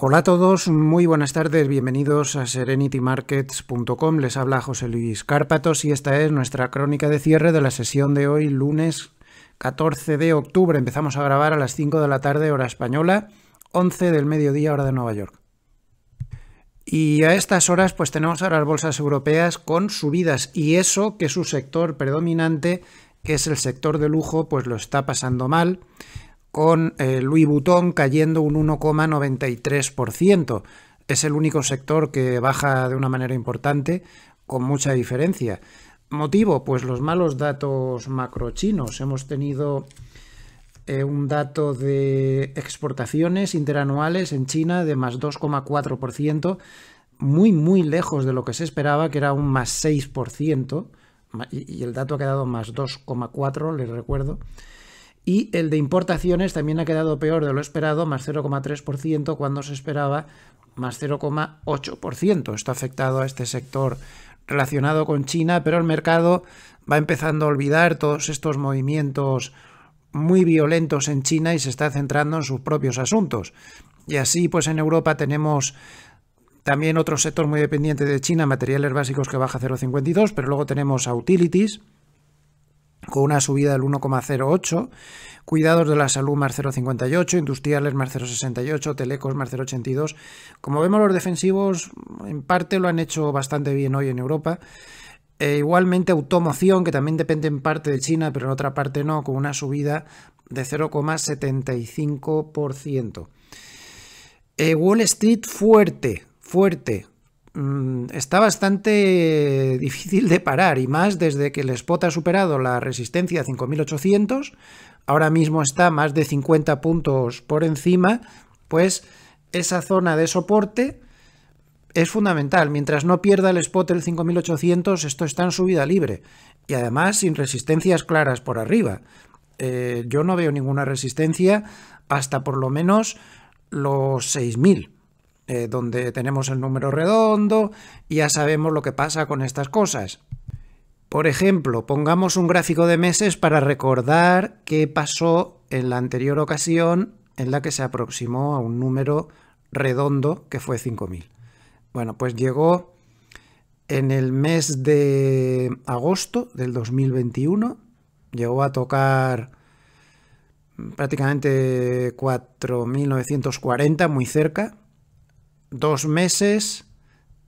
Hola a todos, muy buenas tardes, bienvenidos a serenitymarkets.com. Les habla José Luis Cárpatos y esta es nuestra crónica de cierre de la sesión de hoy, lunes 14 de octubre. Empezamos a grabar a las 5 de la tarde, hora española, 11 del mediodía, hora de Nueva York. Y a estas horas, pues tenemos ahora las bolsas europeas con subidas y eso que su sector predominante, que es el sector de lujo, pues lo está pasando mal con eh, Louis Vuitton cayendo un 1,93%. Es el único sector que baja de una manera importante, con mucha diferencia. ¿Motivo? Pues los malos datos macrochinos. Hemos tenido eh, un dato de exportaciones interanuales en China de más 2,4%, muy, muy lejos de lo que se esperaba, que era un más 6%, y el dato ha quedado más 2,4%, les recuerdo. Y el de importaciones también ha quedado peor de lo esperado, más 0,3% cuando se esperaba más 0,8%. Esto ha afectado a este sector relacionado con China, pero el mercado va empezando a olvidar todos estos movimientos muy violentos en China y se está centrando en sus propios asuntos. Y así, pues en Europa tenemos también otro sector muy dependiente de China, materiales básicos que baja 0,52, pero luego tenemos a utilities, con una subida del 1,08, cuidados de la salud más 0,58, industriales más 0,68, telecos más 0,82. Como vemos los defensivos en parte lo han hecho bastante bien hoy en Europa. E igualmente automoción, que también depende en parte de China, pero en otra parte no, con una subida de 0,75%. Eh, Wall Street fuerte, fuerte, Mm, está bastante difícil de parar y más desde que el spot ha superado la resistencia 5800, ahora mismo está más de 50 puntos por encima, pues esa zona de soporte es fundamental. Mientras no pierda el spot el 5800, esto está en subida libre y además sin resistencias claras por arriba. Eh, yo no veo ninguna resistencia hasta por lo menos los 6000. Eh, donde tenemos el número redondo, y ya sabemos lo que pasa con estas cosas. Por ejemplo, pongamos un gráfico de meses para recordar qué pasó en la anterior ocasión en la que se aproximó a un número redondo que fue 5.000. Bueno, pues llegó en el mes de agosto del 2021, llegó a tocar prácticamente 4.940, muy cerca, dos meses,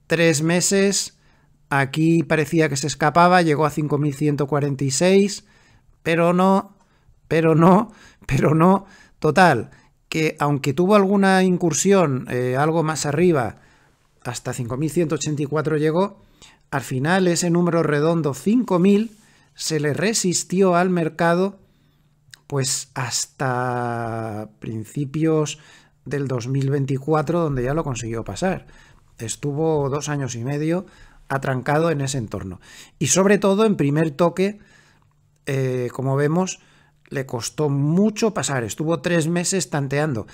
tres meses, aquí parecía que se escapaba, llegó a 5.146, pero no, pero no, pero no, total, que aunque tuvo alguna incursión eh, algo más arriba, hasta 5.184 llegó, al final ese número redondo 5.000 se le resistió al mercado pues hasta principios del 2024 donde ya lo consiguió pasar. Estuvo dos años y medio atrancado en ese entorno. Y sobre todo en primer toque, eh, como vemos, le costó mucho pasar. Estuvo tres meses tanteando.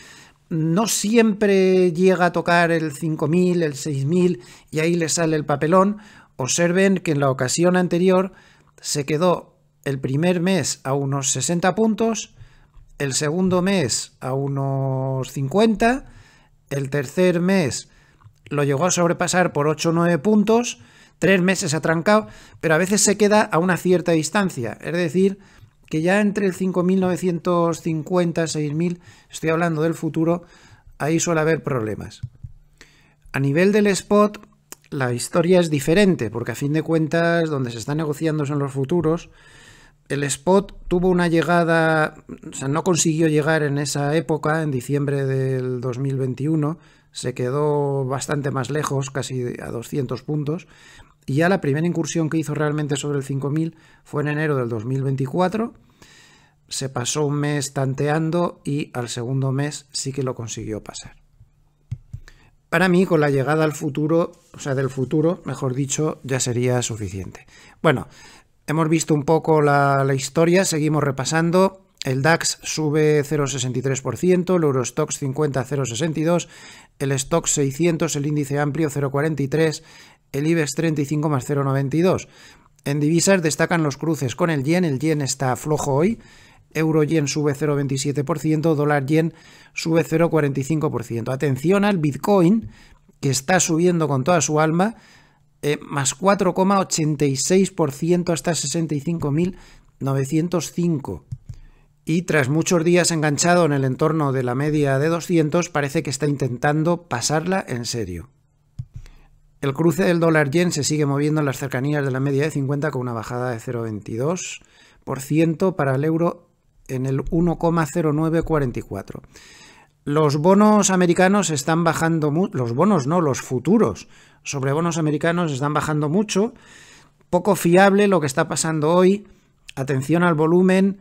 No siempre llega a tocar el 5000, el 6000 y ahí le sale el papelón. Observen que en la ocasión anterior se quedó el primer mes a unos 60 puntos, el segundo mes a unos 50, el tercer mes lo llegó a sobrepasar por 8 o 9 puntos, tres meses atrancado, pero a veces se queda a una cierta distancia, es decir, que ya entre el 5.950, 6.000, estoy hablando del futuro, ahí suele haber problemas. A nivel del spot, la historia es diferente, porque a fin de cuentas donde se está negociando son los futuros, el spot tuvo una llegada, o sea, no consiguió llegar en esa época, en diciembre del 2021, se quedó bastante más lejos, casi a 200 puntos, y ya la primera incursión que hizo realmente sobre el 5000 fue en enero del 2024, se pasó un mes tanteando y al segundo mes sí que lo consiguió pasar. Para mí, con la llegada al futuro, o sea, del futuro, mejor dicho, ya sería suficiente. Bueno, Hemos visto un poco la, historia, seguimos repasando. El DAX sube 0,63%, el Eurostox 50 0,62%, el Stock 600, el índice amplio 0,43%, el IBEX 35 más 0,92%. En divisas destacan los cruces con el yen, el yen está flojo hoy, euro yen sube 0,27%, dólar yen sube 0,45%. Atención al Bitcoin, que está subiendo con toda su alma, eh, más 4,86% hasta 65.905. Y tras muchos días enganchado en el entorno de la media de 200, parece que está intentando pasarla en serio. El cruce del dólar yen se sigue moviendo en las cercanías de la media de 50 con una bajada de 0,22% para el euro en el 1,0944. Los bonos americanos están bajando los bonos no, los futuros sobre bonos americanos están bajando mucho, poco fiable lo que está pasando hoy, atención al volumen,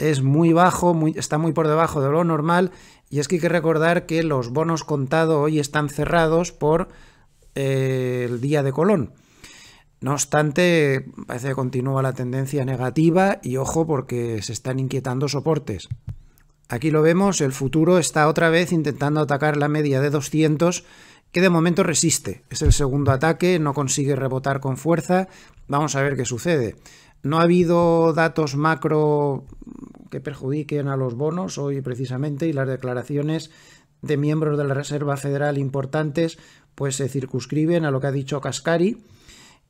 es muy bajo, está muy por debajo de lo normal y es que hay que recordar que los bonos contado hoy están cerrados por eh, el día de Colón. No obstante, parece que continúa la tendencia negativa y ojo porque se están inquietando soportes. Aquí lo vemos, el futuro está otra vez intentando atacar la media de 200 que de momento resiste. Es el segundo ataque, no consigue rebotar con fuerza. Vamos a ver qué sucede. No ha habido datos macro que perjudiquen a los bonos hoy precisamente y las declaraciones de miembros de la Reserva Federal importantes pues se circunscriben a lo que ha dicho Cascari,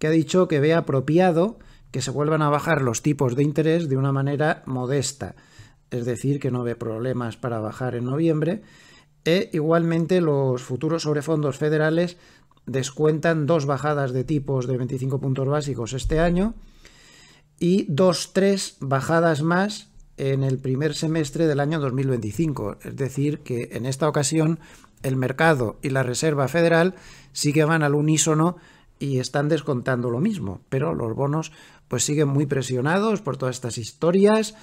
que ha dicho que ve apropiado que se vuelvan a bajar los tipos de interés de una manera modesta es decir, que no ve problemas para bajar en noviembre. E igualmente los futuros sobre fondos federales descuentan dos bajadas de tipos de 25 puntos básicos este año y dos, tres bajadas más en el primer semestre del año 2025. Es decir, que en esta ocasión el mercado y la Reserva Federal sí que van al unísono y están descontando lo mismo, pero los bonos pues siguen muy presionados por todas estas historias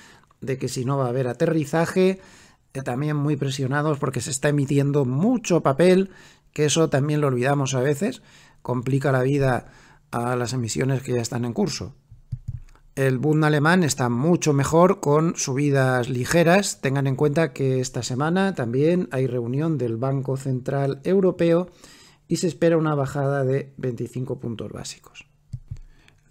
de que si no va a haber aterrizaje, eh, también muy presionados porque se está emitiendo mucho papel, que eso también lo olvidamos a veces, complica la vida a las emisiones que ya están en curso. El Bund alemán está mucho mejor con subidas ligeras. Tengan en cuenta que esta semana también hay reunión del Banco Central Europeo y se espera una bajada de 25 puntos básicos.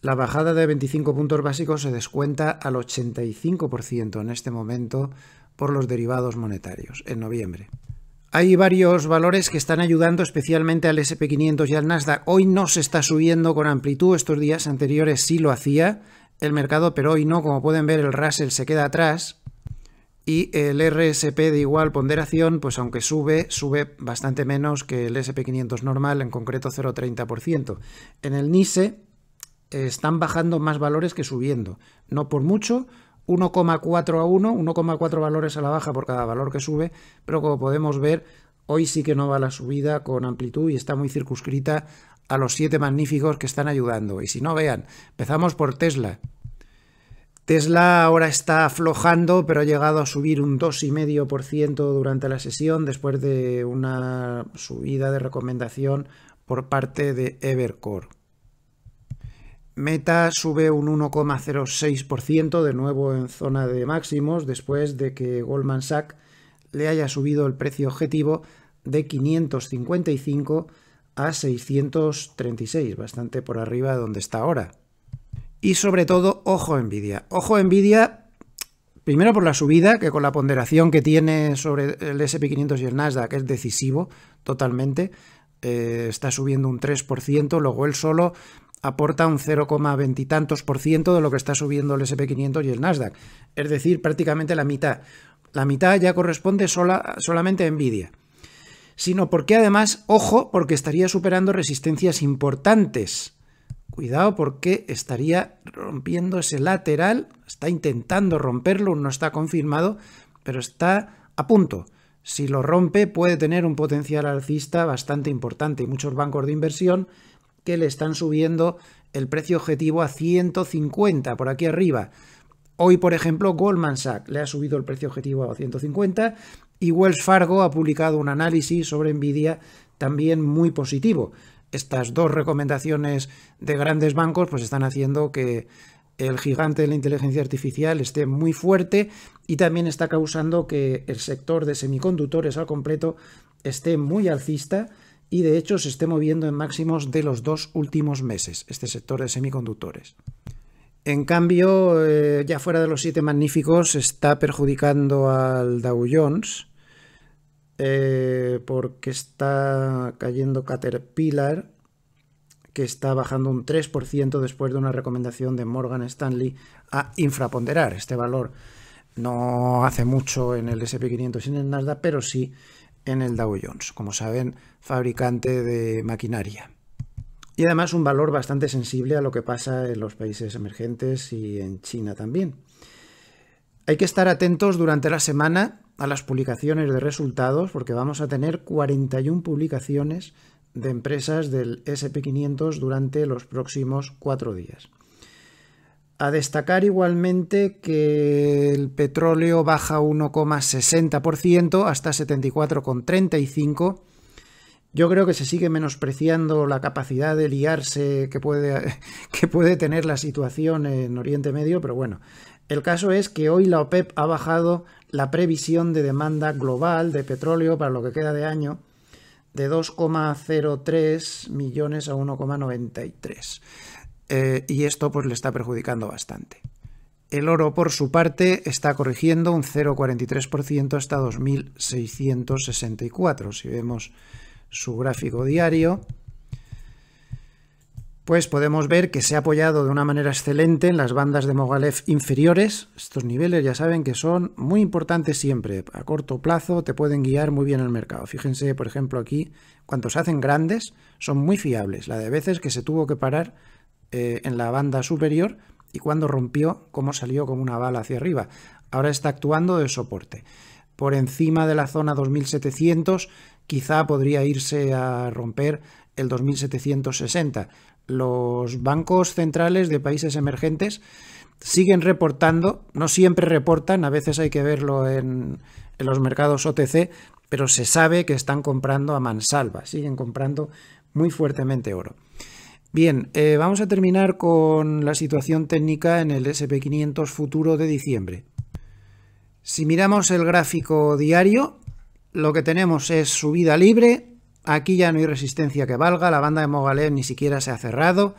La bajada de 25 puntos básicos se descuenta al 85% en este momento por los derivados monetarios en noviembre. Hay varios valores que están ayudando especialmente al SP500 y al Nasdaq. Hoy no se está subiendo con amplitud, estos días anteriores sí lo hacía el mercado, pero hoy no. Como pueden ver, el Russell se queda atrás y el RSP de igual ponderación, pues aunque sube, sube bastante menos que el SP500 normal, en concreto 0,30%. En el NISE están bajando más valores que subiendo. No por mucho, 1,4 a 1, 1,4 valores a la baja por cada valor que sube, pero como podemos ver, hoy sí que no va la subida con amplitud y está muy circunscrita a los siete magníficos que están ayudando. Y si no, vean, empezamos por Tesla. Tesla ahora está aflojando, pero ha llegado a subir un 2,5% durante la sesión después de una subida de recomendación por parte de Evercore. Meta sube un 1,06% de nuevo en zona de máximos después de que Goldman Sachs le haya subido el precio objetivo de 555 a 636, bastante por arriba de donde está ahora. Y sobre todo, ojo Nvidia. Ojo Nvidia, primero por la subida, que con la ponderación que tiene sobre el SP500 y el Nasdaq es decisivo totalmente. Eh, está subiendo un 3%, luego él solo aporta un 0,20 y tantos por ciento de lo que está subiendo el SP500 y el Nasdaq, es decir, prácticamente la mitad. La mitad ya corresponde sola, solamente a Nvidia, sino porque además, ojo, porque estaría superando resistencias importantes. Cuidado porque estaría rompiendo ese lateral, está intentando romperlo, no está confirmado, pero está a punto. Si lo rompe puede tener un potencial alcista bastante importante y muchos bancos de inversión que le están subiendo el precio objetivo a 150 por aquí arriba. Hoy, por ejemplo, Goldman Sachs le ha subido el precio objetivo a 150 y Wells Fargo ha publicado un análisis sobre Nvidia también muy positivo. Estas dos recomendaciones de grandes bancos pues están haciendo que el gigante de la inteligencia artificial esté muy fuerte y también está causando que el sector de semiconductores al completo esté muy alcista y de hecho se esté moviendo en máximos de los dos últimos meses, este sector de semiconductores. En cambio, eh, ya fuera de los siete magníficos, está perjudicando al Dow Jones eh, porque está cayendo Caterpillar, que está bajando un 3% después de una recomendación de Morgan Stanley a infraponderar este valor. No hace mucho en el SP500 y en el Nasdaq, pero sí en el Dow Jones, como saben, fabricante de maquinaria. Y además un valor bastante sensible a lo que pasa en los países emergentes y en China también. Hay que estar atentos durante la semana a las publicaciones de resultados porque vamos a tener 41 publicaciones de empresas del SP500 durante los próximos cuatro días. A destacar igualmente que el petróleo baja 1,60% hasta 74,35%. Yo creo que se sigue menospreciando la capacidad de liarse que puede, que puede tener la situación en Oriente Medio, pero bueno, el caso es que hoy la OPEP ha bajado la previsión de demanda global de petróleo para lo que queda de año de 2,03 millones a 1,93. Eh, y esto pues le está perjudicando bastante. El oro, por su parte, está corrigiendo un 0,43% hasta 2.664. Si vemos su gráfico diario, pues podemos ver que se ha apoyado de una manera excelente en las bandas de Mogalev inferiores. Estos niveles ya saben que son muy importantes siempre. A corto plazo te pueden guiar muy bien el mercado. Fíjense, por ejemplo, aquí, cuantos se hacen grandes, son muy fiables. La de veces que se tuvo que parar eh, en la banda superior y cuando rompió, cómo salió como una bala hacia arriba. Ahora está actuando de soporte. Por encima de la zona 2700, quizá podría irse a romper el 2760. Los bancos centrales de países emergentes siguen reportando, no siempre reportan, a veces hay que verlo en los mercados OTC, pero se sabe que están comprando a mansalva, siguen comprando muy fuertemente oro. Bien, eh, vamos a terminar con la situación técnica en el SP500 futuro de diciembre. Si miramos el gráfico diario, lo que tenemos es subida libre, aquí ya no hay resistencia que valga, la banda de Mogalev ni siquiera se ha cerrado,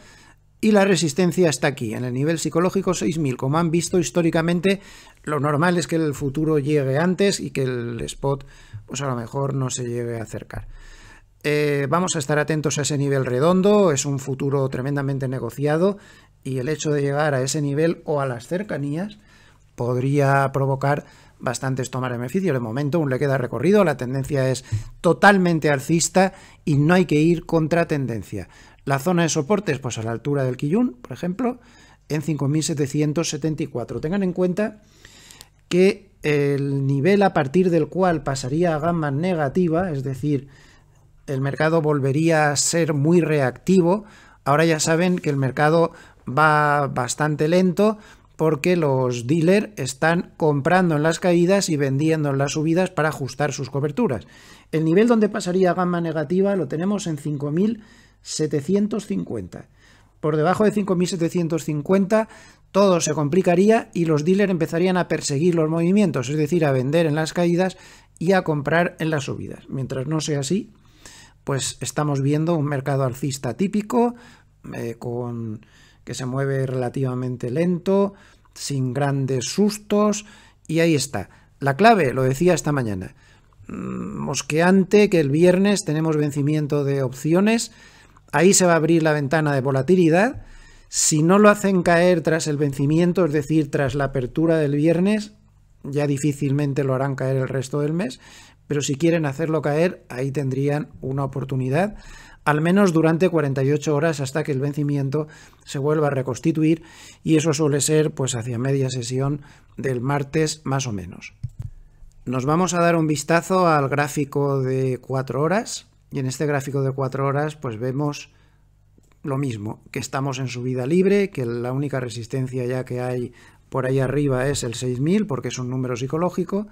y la resistencia está aquí, en el nivel psicológico 6000. Como han visto históricamente, lo normal es que el futuro llegue antes y que el spot, pues a lo mejor no se llegue a acercar. Eh, vamos a estar atentos a ese nivel redondo, es un futuro tremendamente negociado y el hecho de llegar a ese nivel o a las cercanías podría provocar bastantes tomas de beneficio. De momento aún le queda recorrido, la tendencia es totalmente alcista y no hay que ir contra tendencia. La zona de soportes, pues a la altura del Quillún, por ejemplo, en 5.774. Tengan en cuenta que el nivel a partir del cual pasaría a gamma negativa, es decir, el mercado volvería a ser muy reactivo. Ahora ya saben que el mercado va bastante lento porque los dealers están comprando en las caídas y vendiendo en las subidas para ajustar sus coberturas. El nivel donde pasaría gama negativa lo tenemos en 5.750. Por debajo de 5.750 todo se complicaría y los dealers empezarían a perseguir los movimientos, es decir, a vender en las caídas y a comprar en las subidas. Mientras no sea así, pues estamos viendo un mercado alcista típico, eh, con, que se mueve relativamente lento, sin grandes sustos, y ahí está. La clave, lo decía esta mañana, mm, mosqueante que el viernes tenemos vencimiento de opciones, ahí se va a abrir la ventana de volatilidad, si no lo hacen caer tras el vencimiento, es decir, tras la apertura del viernes, ya difícilmente lo harán caer el resto del mes, pero si quieren hacerlo caer, ahí tendrían una oportunidad, al menos durante 48 horas hasta que el vencimiento se vuelva a reconstituir y eso suele ser pues hacia media sesión del martes más o menos. Nos vamos a dar un vistazo al gráfico de 4 horas y en este gráfico de 4 horas pues vemos lo mismo, que estamos en subida libre, que la única resistencia ya que hay por ahí arriba es el 6000 porque es un número psicológico,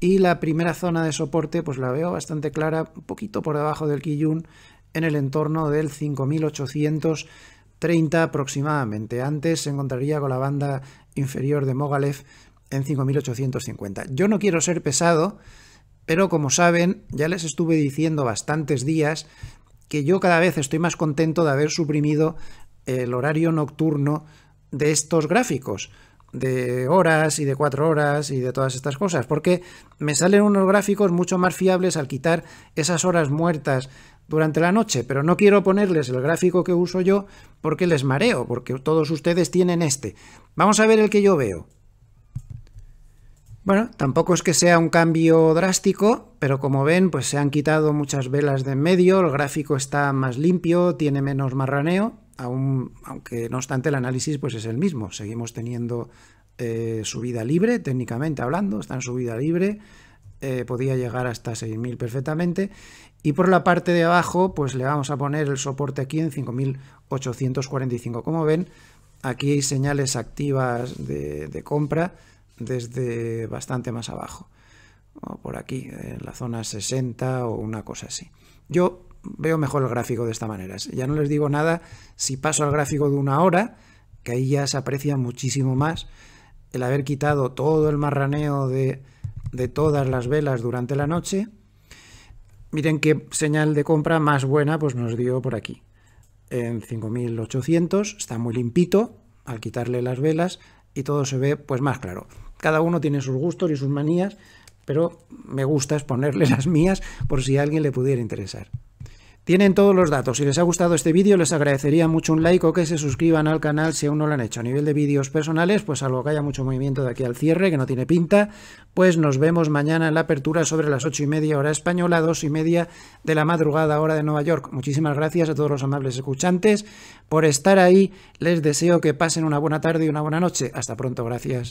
y la primera zona de soporte pues la veo bastante clara, un poquito por debajo del Kiyun, en el entorno del 5830 aproximadamente. Antes se encontraría con la banda inferior de Mogalev en 5850. Yo no quiero ser pesado, pero como saben, ya les estuve diciendo bastantes días que yo cada vez estoy más contento de haber suprimido el horario nocturno de estos gráficos, de horas y de cuatro horas y de todas estas cosas, porque me salen unos gráficos mucho más fiables al quitar esas horas muertas durante la noche, pero no quiero ponerles el gráfico que uso yo porque les mareo, porque todos ustedes tienen este. Vamos a ver el que yo veo. Bueno, tampoco es que sea un cambio drástico, pero como ven, pues se han quitado muchas velas de en medio, el gráfico está más limpio, tiene menos marraneo, aunque no obstante el análisis pues es el mismo. Seguimos teniendo eh, subida libre, técnicamente hablando, está en subida libre, eh, podía llegar hasta 6.000 perfectamente. Y por la parte de abajo, pues le vamos a poner el soporte aquí en 5.845. Como ven, aquí hay señales activas de, de compra desde bastante más abajo. por aquí, en la zona 60 o una cosa así. Yo veo mejor el gráfico de esta manera. Ya no les digo nada si paso al gráfico de una hora, que ahí ya se aprecia muchísimo más el haber quitado todo el marraneo de, de todas las velas durante la noche. Miren qué señal de compra más buena pues nos dio por aquí. En 5800 está muy limpito al quitarle las velas y todo se ve pues más claro. Cada uno tiene sus gustos y sus manías, pero me gusta exponerle las mías por si a alguien le pudiera interesar. Tienen todos los datos. Si les ha gustado este vídeo, les agradecería mucho un like o que se suscriban al canal si aún no lo han hecho. A nivel de vídeos personales, pues algo que haya mucho movimiento de aquí al cierre, que no tiene pinta, pues nos vemos mañana en la apertura sobre las ocho y media hora española, dos y media de la madrugada hora de Nueva York. Muchísimas gracias a todos los amables escuchantes por estar ahí. Les deseo que pasen una buena tarde y una buena noche. Hasta pronto, gracias.